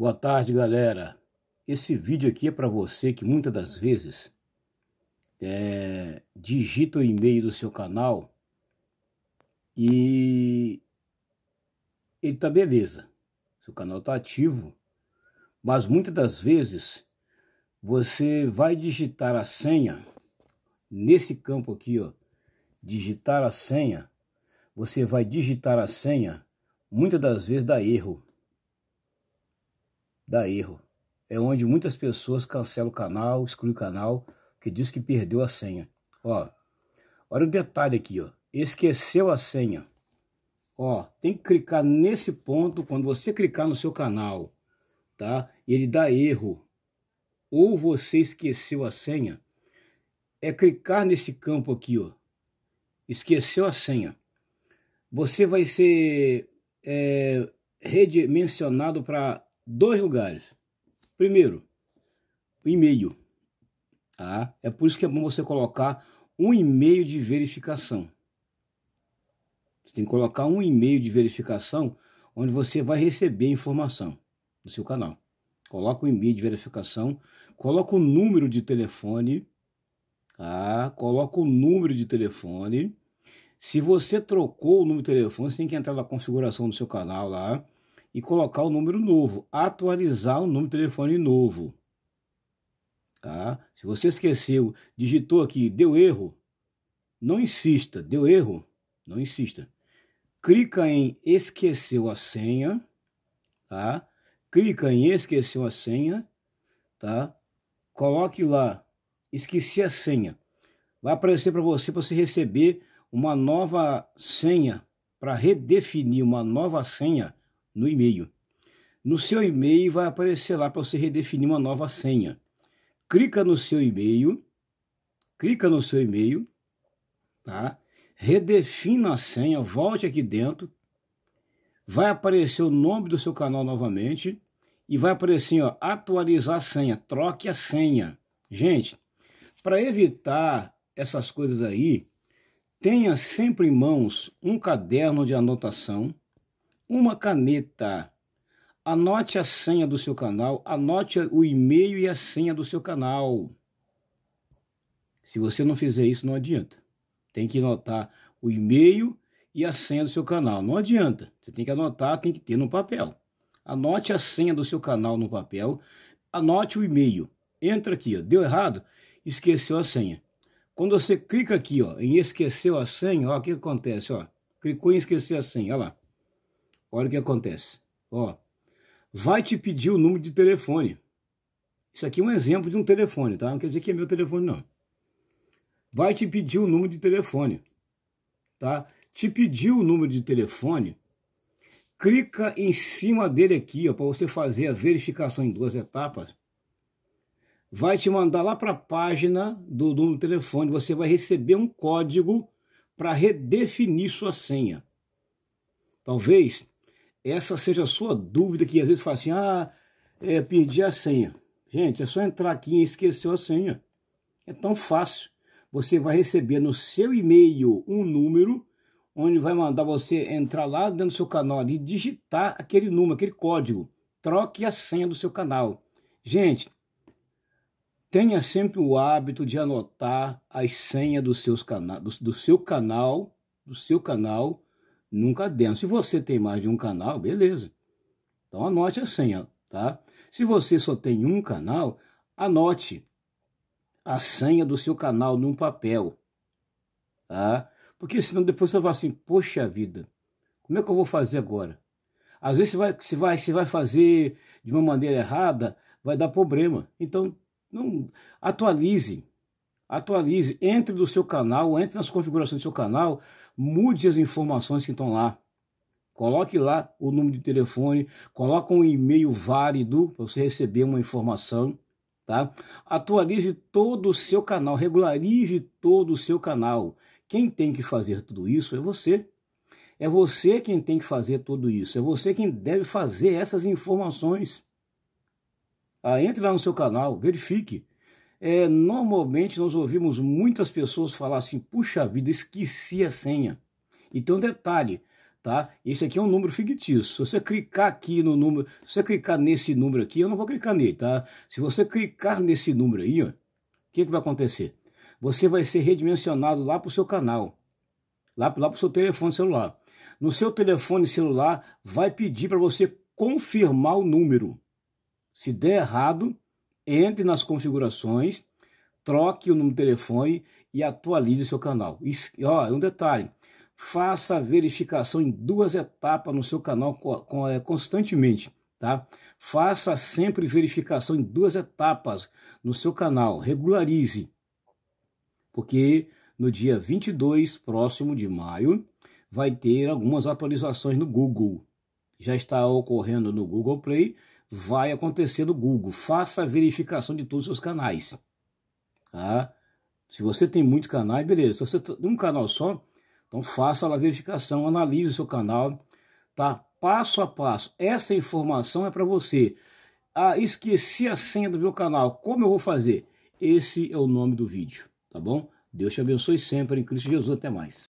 Boa tarde, galera. Esse vídeo aqui é para você que muitas das vezes é, digita o e-mail do seu canal e ele tá beleza. Seu canal tá ativo, mas muitas das vezes você vai digitar a senha nesse campo aqui, ó, digitar a senha, você vai digitar a senha, muitas das vezes dá erro dá erro. É onde muitas pessoas cancelam o canal, excluem o canal, que diz que perdeu a senha. Ó, olha o detalhe aqui, ó. Esqueceu a senha. Ó, tem que clicar nesse ponto quando você clicar no seu canal, tá? E ele dá erro. Ou você esqueceu a senha, é clicar nesse campo aqui, ó. Esqueceu a senha. Você vai ser é, eh, redimensionado para dois lugares. Primeiro, o e-mail. ah É por isso que é bom você colocar um e-mail de verificação. Você tem que colocar um e-mail de verificação onde você vai receber informação do seu canal. Coloca o um e-mail de verificação, coloca o número de telefone, ah coloca o número de telefone. Se você trocou o número de telefone, você tem que entrar na configuração do seu canal lá e colocar o número novo, atualizar o número de telefone novo. Tá? Se você esqueceu, digitou aqui, deu erro, não insista, deu erro, não insista. Clica em esqueceu a senha, tá? Clica em esqueceu a senha, tá? Coloque lá esqueci a senha. Vai aparecer para você para você receber uma nova senha para redefinir uma nova senha no e-mail. No seu e-mail vai aparecer lá para você redefinir uma nova senha. Clica no seu e-mail, clica no seu e-mail, tá? Redefina a senha, volte aqui dentro. Vai aparecer o nome do seu canal novamente e vai aparecer, ó, atualizar a senha, troque a senha. Gente, para evitar essas coisas aí, tenha sempre em mãos um caderno de anotação uma caneta. Anote a senha do seu canal, anote o e-mail e a senha do seu canal. Se você não fizer isso, não adianta. Tem que anotar o e-mail e a senha do seu canal. Não adianta. Você tem que anotar, tem que ter no papel. Anote a senha do seu canal no papel, anote o e-mail. Entra aqui, ó. deu errado, esqueceu a senha. Quando você clica aqui ó, em esqueceu a senha, ó, o que acontece? Ó, clicou em esquecer a senha, ó lá. Olha o que acontece. Ó, vai te pedir o número de telefone. Isso aqui é um exemplo de um telefone, tá? Não quer dizer que é meu telefone, não. Vai te pedir o número de telefone, tá? Te pediu o número de telefone, clica em cima dele aqui, ó, para você fazer a verificação em duas etapas. Vai te mandar lá para a página do número de telefone, você vai receber um código para redefinir sua senha. Talvez essa seja a sua dúvida que às vezes fala assim, ah, é, perdi a senha. Gente, é só entrar aqui e esqueceu a senha. É tão fácil. Você vai receber no seu e-mail um número, onde vai mandar você entrar lá dentro do seu canal e digitar aquele número, aquele código. Troque a senha do seu canal. Gente, tenha sempre o hábito de anotar as senhas do, seus cana do, do seu canal, do seu canal, nunca dentro. Se você tem mais de um canal, beleza. Então anote a senha, tá? Se você só tem um canal, anote a senha do seu canal num papel, tá? Porque senão depois você vai assim, poxa vida, como é que eu vou fazer agora? Às vezes você vai, você vai, você vai fazer de uma maneira errada, vai dar problema. Então, não atualize, atualize, entre no seu canal, entre nas configurações do seu canal, mude as informações que estão lá. Coloque lá o número de telefone, coloque um e-mail válido para você receber uma informação, tá? Atualize todo o seu canal, regularize todo o seu canal. Quem tem que fazer tudo isso é você. É você quem tem que fazer tudo isso, é você quem deve fazer essas informações. Ah, entre lá no seu canal, verifique é, normalmente nós ouvimos muitas pessoas falar assim: puxa vida, esqueci a senha. Então, detalhe, tá? Esse aqui é um número fictício. Se você clicar aqui no número, se você clicar nesse número aqui, eu não vou clicar nele, tá? Se você clicar nesse número aí, o que, que vai acontecer? Você vai ser redimensionado lá para o seu canal, lá, lá para o seu telefone celular. No seu telefone celular, vai pedir para você confirmar o número. Se der errado, entre nas configurações, troque o número de telefone e atualize o seu canal. Isso, ó, um detalhe, faça a verificação em duas etapas no seu canal é, constantemente, tá? Faça sempre verificação em duas etapas no seu canal, regularize. Porque no dia 22 próximo de maio vai ter algumas atualizações no Google. Já está ocorrendo no Google Play vai acontecer no Google. Faça a verificação de todos os seus canais. Tá? Se você tem muitos canais, beleza. Se você tem um canal só, então faça a verificação, analise o seu canal, tá? Passo a passo. Essa informação é para você. Ah, esqueci a senha do meu canal. Como eu vou fazer? Esse é o nome do vídeo, tá bom? Deus te abençoe sempre em Cristo Jesus. Até mais.